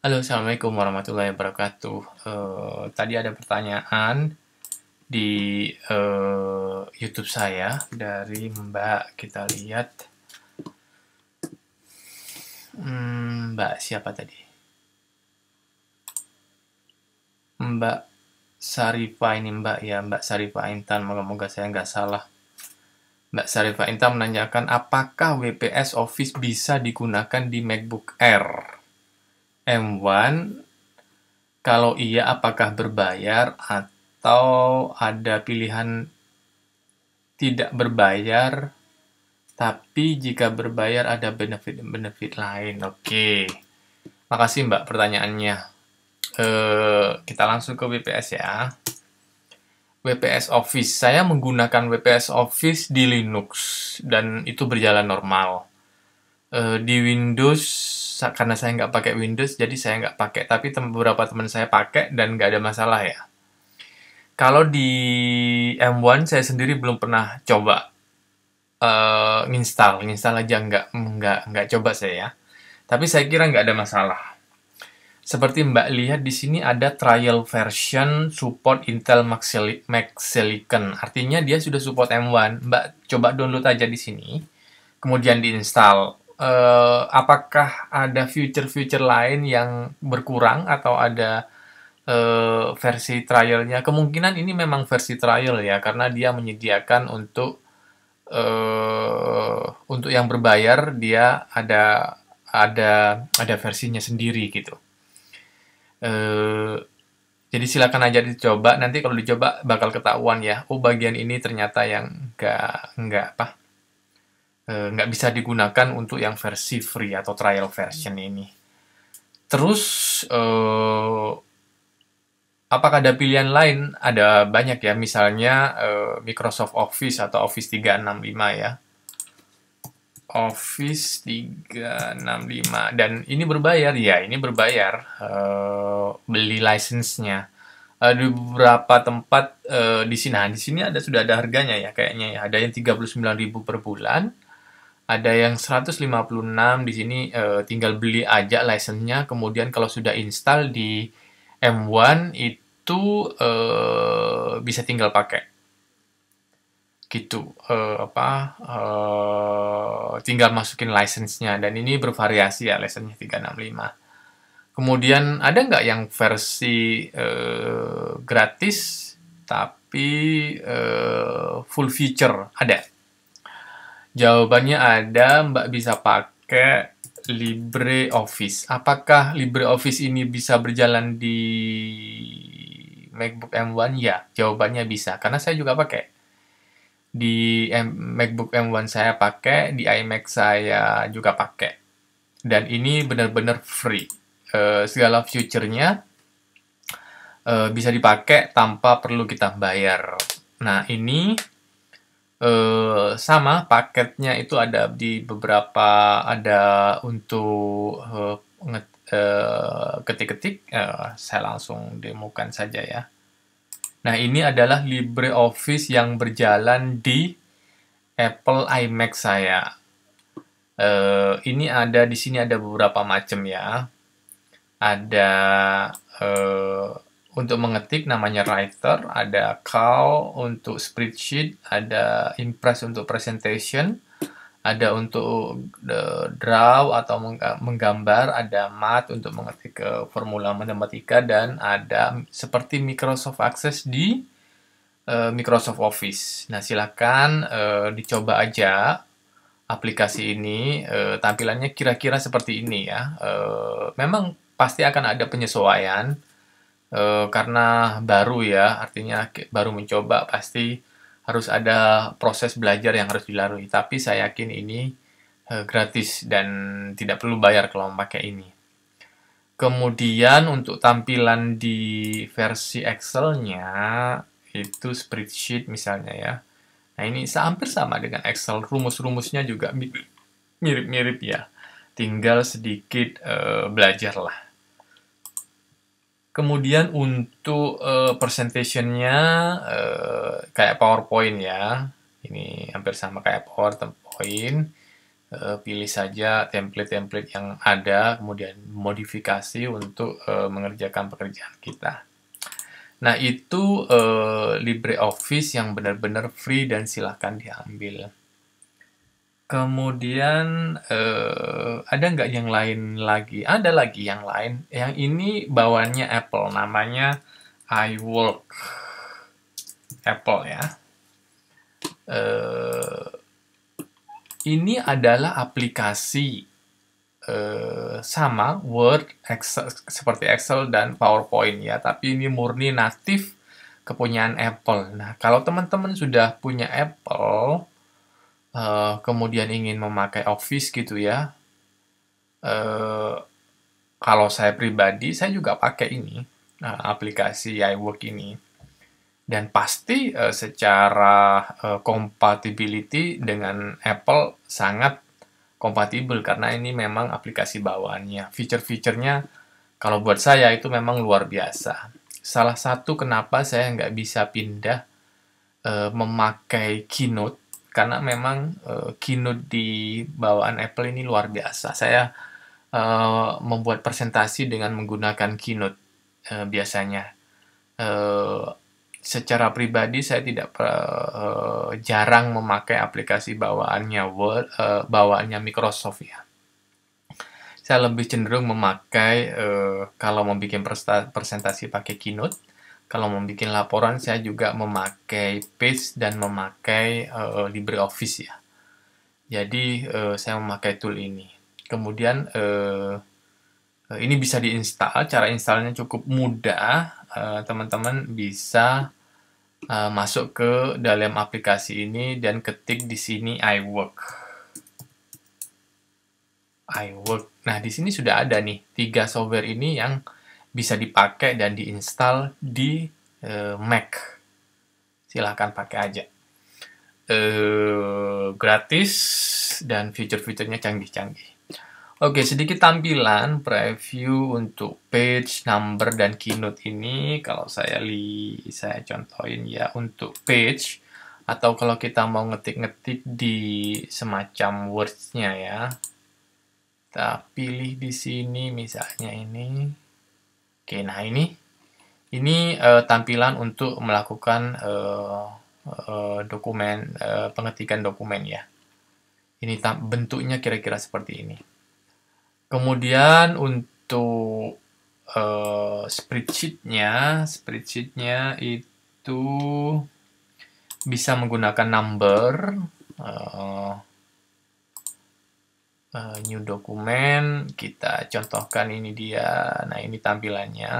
Halo, Assalamualaikum warahmatullahi wabarakatuh. Uh, tadi ada pertanyaan di uh, YouTube saya dari Mbak. Kita lihat. Hmm, Mbak siapa tadi? Mbak Sarifa ini Mbak ya, Mbak Sarifa Intan. Moga-moga saya nggak salah. Mbak Sarifa Intan menanyakan apakah WPS Office bisa digunakan di MacBook Air? M1 kalau iya apakah berbayar atau ada pilihan tidak berbayar tapi jika berbayar ada benefit-benefit lain. Oke. Makasih Mbak pertanyaannya. Eh, kita langsung ke WPS ya. WPS Office. Saya menggunakan WPS Office di Linux dan itu berjalan normal Eh, di Windows karena saya nggak pakai Windows jadi saya nggak pakai tapi tem beberapa teman saya pakai dan nggak ada masalah ya kalau di M1 saya sendiri belum pernah coba uh, eh, install install aja nggak nggak nggak coba saya ya tapi saya kira nggak ada masalah seperti Mbak lihat di sini ada trial version support Intel Mac, Silicon. Artinya dia sudah support M1. Mbak coba download aja di sini. Kemudian diinstal uh, apakah ada future-future lain yang berkurang atau ada uh, versi trialnya? Kemungkinan ini memang versi trial ya, karena dia menyediakan untuk uh, untuk yang berbayar dia ada ada ada versinya sendiri gitu. Uh, jadi silakan aja dicoba. Nanti kalau dicoba bakal ketahuan ya. Oh bagian ini ternyata yang nggak nggak apa Eh, nggak e, bisa digunakan untuk yang versi free atau trial version ini. Terus e, apakah ada pilihan lain? Ada banyak ya, misalnya e, Microsoft Office atau Office 365 ya. Office 365 dan ini berbayar ya ini berbayar uh, beli license-nya uh, di beberapa tempat uh, di sini nah di sini ada sudah ada harganya ya kayaknya ya ada yang 39.000 per bulan ada yang 156 di sini e, tinggal beli aja license-nya kemudian kalau sudah install di M1 itu e, bisa tinggal pakai gitu e, apa e, tinggal masukin license-nya dan ini bervariasi ya license-nya 365 kemudian ada nggak yang versi e, gratis tapi e, full feature ada Jawabannya ada, Mbak bisa pakai LibreOffice. Apakah LibreOffice ini bisa berjalan di MacBook M1? Ya, jawabannya bisa. Karena saya juga pakai. Di M MacBook M1 saya pakai, di iMac saya juga pakai. Dan ini benar-benar free. Uh, segala future-nya uh, bisa dipakai tanpa perlu kita bayar. Nah, ini Eh, sama paketnya itu ada di beberapa ada untuk eh, eh ketik-ketik eh, saya langsung demokan saja ya nah ini adalah LibreOffice yang berjalan di Apple iMac saya Uh, ini ada di sini ada beberapa macam ya. Ada uh, untuk mengetik namanya writer, ada cal untuk spreadsheet, ada impress untuk presentation, ada untuk draw atau menggambar, ada mat untuk mengetik ke formula matematika dan ada seperti Microsoft Access di uh, Microsoft Office. Nah, silakan uh, dicoba aja aplikasi ini eh, tampilannya kira-kira seperti ini ya. memang pasti akan ada penyesuaian e, karena baru ya, artinya baru mencoba pasti harus ada proses belajar yang harus dilalui. Tapi saya yakin ini e, gratis dan tidak perlu bayar kalau memakai ini. Kemudian untuk tampilan di versi Excel-nya itu spreadsheet misalnya ya. Nah ini hampir sama dengan Excel, rumus-rumusnya juga mirip-mirip ya. Tinggal sedikit e, eh, belajar lah. Kemudian untuk uh, presentationnya uh, kayak PowerPoint ya, ini hampir sama kayak PowerPoint. Uh, pilih saja template-template yang ada, kemudian modifikasi untuk uh, mengerjakan pekerjaan kita. Nah itu uh, LibreOffice yang benar-benar free dan silahkan diambil. Kemudian uh, ada nggak yang lain lagi? Ada lagi yang lain. Yang ini bawaannya Apple, namanya iWork. Apple ya. Uh, ini adalah aplikasi uh, sama Word, Excel, seperti Excel dan PowerPoint ya. Tapi ini murni natif kepunyaan Apple. Nah, kalau teman-teman sudah punya Apple uh, kemudian ingin memakai Office gitu ya, uh, kalau saya pribadi saya juga pakai ini uh, aplikasi iWork ini dan pasti uh, secara uh, compatibility dengan Apple sangat kompatibel karena ini memang aplikasi bawaannya. feature fiturnya kalau buat saya itu memang luar biasa. Salah satu kenapa saya nggak bisa pindah uh, memakai Keynote karena memang uh, keynote di bawaan Apple ini luar biasa. Saya uh, membuat presentasi dengan menggunakan keynote uh, biasanya. Uh, secara pribadi saya tidak uh, jarang memakai aplikasi bawaannya Word, uh, bawaannya Microsoft ya. Saya lebih cenderung memakai uh, kalau membuat presentasi pakai keynote kalau membuat laporan saya juga memakai Page dan memakai uh, LibreOffice ya. Jadi uh, saya memakai tool ini. Kemudian uh, ini bisa diinstal, cara installnya cukup mudah. Teman-teman bisa uh, masuk ke dalam aplikasi ini dan ketik di sini iWork iWork. Nah, di sini sudah ada nih tiga software ini yang bisa dipakai dan diinstal di uh, Mac. Silahkan pakai aja. Uh, gratis dan fitur-fiturnya canggih-canggih. Oke, sedikit tampilan preview untuk page, number, dan keynote ini. Kalau saya li, saya contohin ya untuk page. Atau kalau kita mau ngetik-ngetik di semacam words-nya ya. Kita pilih di sini misalnya ini. Oke, nah ini ini uh, tampilan untuk melakukan uh, uh, dokumen uh, pengetikan dokumen ya. Ini bentuknya kira-kira seperti ini. Kemudian untuk uh, spreadsheetnya, spreadsheetnya itu bisa menggunakan number. Uh, uh, new dokumen kita contohkan ini dia nah ini tampilannya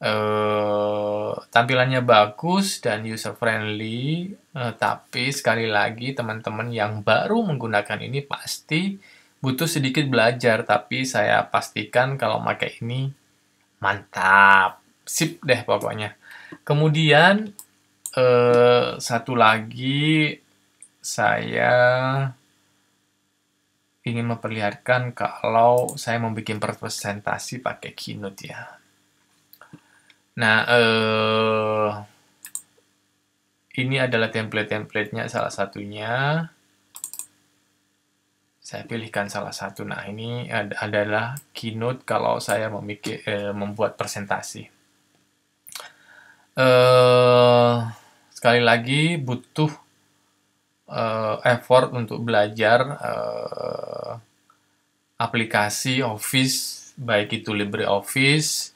uh, tampilannya bagus dan user friendly uh, eh, tapi sekali lagi teman-teman yang baru menggunakan ini pasti butuh sedikit belajar tapi saya pastikan kalau pakai ini mantap sip deh pokoknya kemudian eh, satu lagi saya ingin memperlihatkan kalau saya membuat presentasi pakai Keynote ya. Nah, eh, ini adalah template-templatenya salah satunya. Saya pilihkan salah satu. Nah, ini ad adalah Keynote kalau saya memikir, eh, membuat presentasi. Eh, sekali lagi, butuh eh, effort untuk belajar eh, aplikasi Office baik itu LibreOffice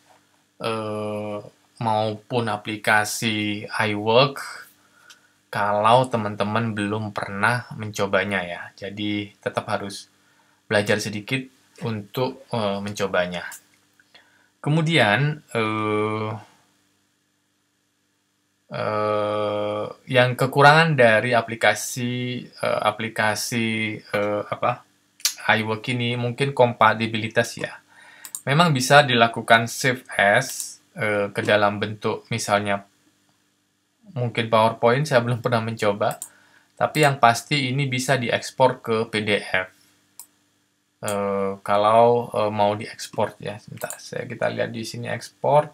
eh, maupun aplikasi iWork kalau teman-teman belum pernah mencobanya ya. Jadi tetap harus belajar sedikit untuk eh, mencobanya. Kemudian eh, uh, yang kekurangan dari aplikasi uh, aplikasi uh, apa iWork ini mungkin kompatibilitas ya. Memang bisa dilakukan save as eh, ke dalam bentuk misalnya mungkin PowerPoint saya belum pernah mencoba. Tapi yang pasti ini bisa diekspor ke PDF. Uh, eh, kalau uh, mau diekspor ya sebentar saya kita lihat di sini ekspor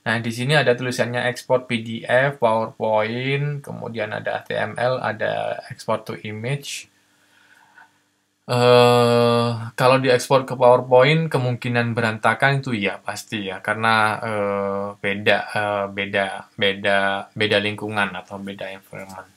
nah di sini ada tulisannya ekspor PDF PowerPoint kemudian ada HTML ada export to image Uh, kalau diekspor ke PowerPoint kemungkinan berantakan itu ya pasti ya karena uh, beda uh, beda beda beda lingkungan atau beda environment.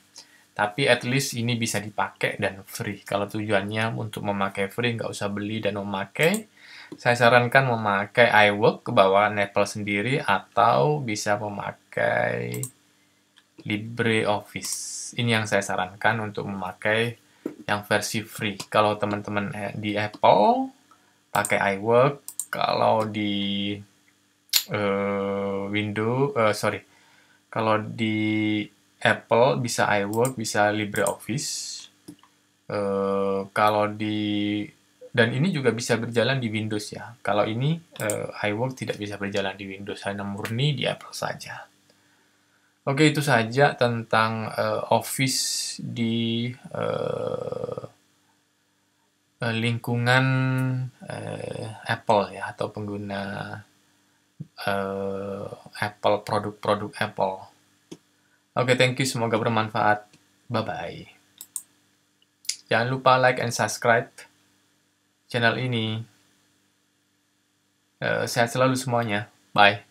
Tapi at least ini bisa dipakai dan free. Kalau tujuannya untuk memakai free nggak usah beli dan memakai, saya sarankan memakai iWork ke bawah Apple sendiri atau bisa memakai LibreOffice. Ini yang saya sarankan untuk memakai yang versi free. Kalau teman-teman eh, di Apple pakai iWork, kalau di uh, eh, Windows, uh, eh, sorry, kalau di Apple bisa iWork, bisa LibreOffice. Uh, kalau di dan ini juga bisa berjalan di Windows ya. Kalau ini uh, iWork tidak bisa berjalan di Windows, hanya murni di Apple saja. Oke, itu saja tentang uh, eh, office di uh, lingkungan uh, Apple ya atau pengguna uh, Apple produk-produk Apple. Oke, thank you. Semoga bermanfaat. Bye bye. Jangan lupa like and subscribe channel ini. Uh, sehat selalu semuanya. Bye.